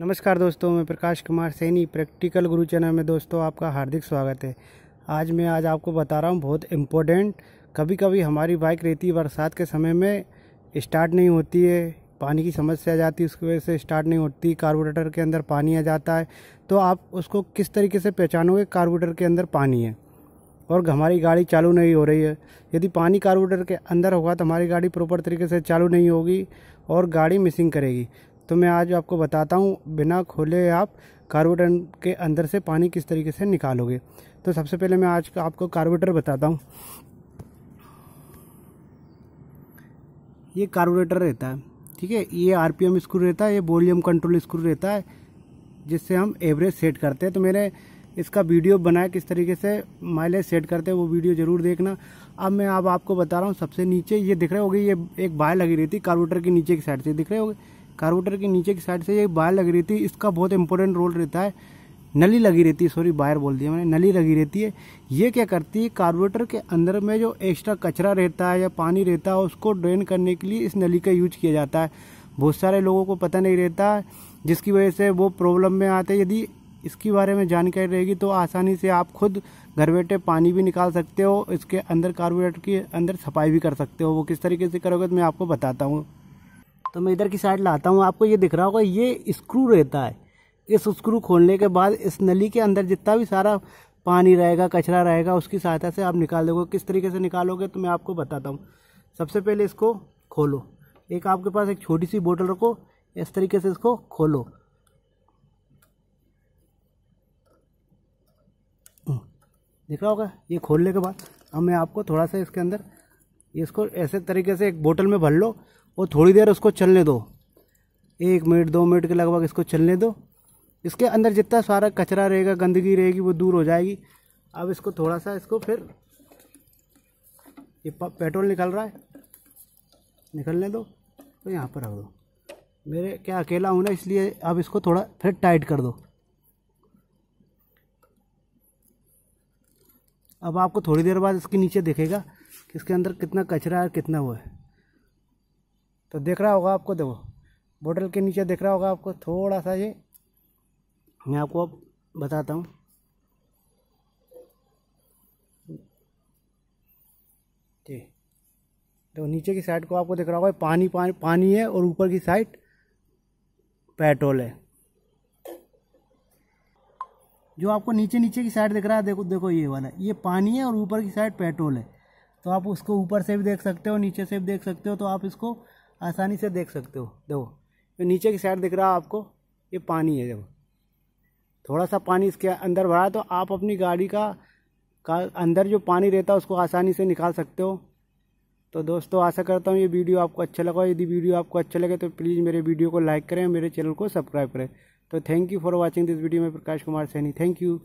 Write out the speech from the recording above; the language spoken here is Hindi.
नमस्कार दोस्तों मैं प्रकाश कुमार सैनी प्रैक्टिकल गुरु चैनल में दोस्तों आपका हार्दिक स्वागत है आज मैं आज आपको बता रहा हूँ बहुत इम्पोर्टेंट कभी कभी हमारी बाइक रहती बरसात के समय में स्टार्ट नहीं होती है पानी की समस्या आ जाती है उसकी वजह से स्टार्ट नहीं होती कार्बोरेटर के अंदर पानी आ जाता है तो आप उसको किस तरीके से पहचानोगे कार्बोरेटर के अंदर पानी है और हमारी गाड़ी चालू नहीं हो रही है यदि पानी कार्बोरेटर के अंदर होगा तो हमारी गाड़ी प्रॉपर तरीके से चालू नहीं होगी और गाड़ी मिसिंग करेगी तो मैं आज आपको बताता हूँ बिना खोले आप कार्बोटर के अंदर से पानी किस तरीके से निकालोगे तो सबसे पहले मैं आज आपको कार्बोरेटर बताता हूँ ये कार्बोरेटर रहता है ठीक है ये आरपीएम स्क्रू रहता है ये वॉल्यूम कंट्रोल स्क्रू रहता है जिससे हम एवरेज सेट करते हैं तो मैंने इसका वीडियो बनाया किस तरीके से माइलेज सेट करते हैं वो वीडियो जरूर देखना अब मैं अब आपको बता रहा हूँ सबसे नीचे ये दिख रहे होगी ये एक बाय लगी रही थी कार्बोरेटर के नीचे की साइड से दिख रहे होगी कार्बोटर के नीचे की साइड से ये वायर लगी रहती है इसका बहुत इंपॉर्टेंट रोल रहता है नली लगी रहती है सॉरी वायर बोल दिया मैंने नली लगी रहती है ये क्या करती है कार्बोरेटर के अंदर में जो एक्स्ट्रा कचरा रहता है या पानी रहता है उसको ड्रेन करने के लिए इस नली का यूज किया जाता है बहुत सारे लोगों को पता नहीं रहता जिसकी वजह से वो प्रॉब्लम में आते हैं यदि इसके बारे में जानकारी रहेगी तो आसानी से आप खुद घर बैठे पानी भी निकाल सकते हो इसके अंदर कार्बोरेटर के अंदर सफाई भी कर सकते हो वो किस तरीके से करोगे तो मैं आपको बताता हूँ तो मैं इधर की साइड लाता हूँ आपको ये दिख रहा होगा ये स्क्रू रहता है इस स्क्रू खोलने के बाद इस नली के अंदर जितना भी सारा पानी रहेगा कचरा रहेगा उसकी सहायता से आप निकाल दोगे किस तरीके से निकालोगे तो मैं आपको बताता हूँ सबसे पहले इसको खोलो एक आपके पास एक छोटी सी बोतल रखो इस तरीके से इसको खोलो हम्म। दिख रहा होगा ये खोलने के बाद अब मैं आपको थोड़ा सा इसके अंदर इसको ऐसे तरीके से एक बोतल में भर लो और थोड़ी देर उसको चलने दो एक मिनट दो मिनट के लगभग इसको चलने दो इसके अंदर जितना सारा कचरा रहेगा गंदगी रहेगी वो दूर हो जाएगी अब इसको थोड़ा सा इसको फिर ये पेट्रोल निकल रहा है निकलने दो तो यहाँ पर रख दो मेरे क्या अकेला हूँ ना इसलिए अब इसको थोड़ा फिर टाइट कर दो अब आपको थोड़ी देर बाद इसके नीचे देखेगा कि इसके अंदर कितना कचरा है कितना वो है तो देख रहा होगा आपको देखो बोटल के नीचे देख रहा होगा आपको थोड़ा सा ये मैं आपको अब बताता हूँ ठीक तो नीचे की साइड को आपको देख रहा होगा पानी पानी पानी है और ऊपर की साइड पेट्रोल है जो आपको नीचे नीचे की साइड दिख रहा है देखो देखो ये वाला ये पानी है और ऊपर की साइड पेट्रोल है तो आप उसको ऊपर से भी देख सकते हो नीचे से भी देख सकते हो तो आप इसको आसानी से देख सकते हो देखो जो नीचे की साइड दिख रहा है आपको ये पानी है देखो थोड़ा सा पानी इसके अंदर भरा तो आप अपनी गाड़ी का का अंदर जो पानी रहता है उसको आसानी से निकाल सकते हो तो दोस्तों आशा करता हूँ ये वीडियो आपको अच्छा लगा यदि वीडियो आपको अच्छा लगे तो प्लीज़ मेरे वीडियो को लाइक करें मेरे चैनल को सब्सक्राइब करें तो thank you for watching this video में प्रकाश कुमार सैनी थैंक यू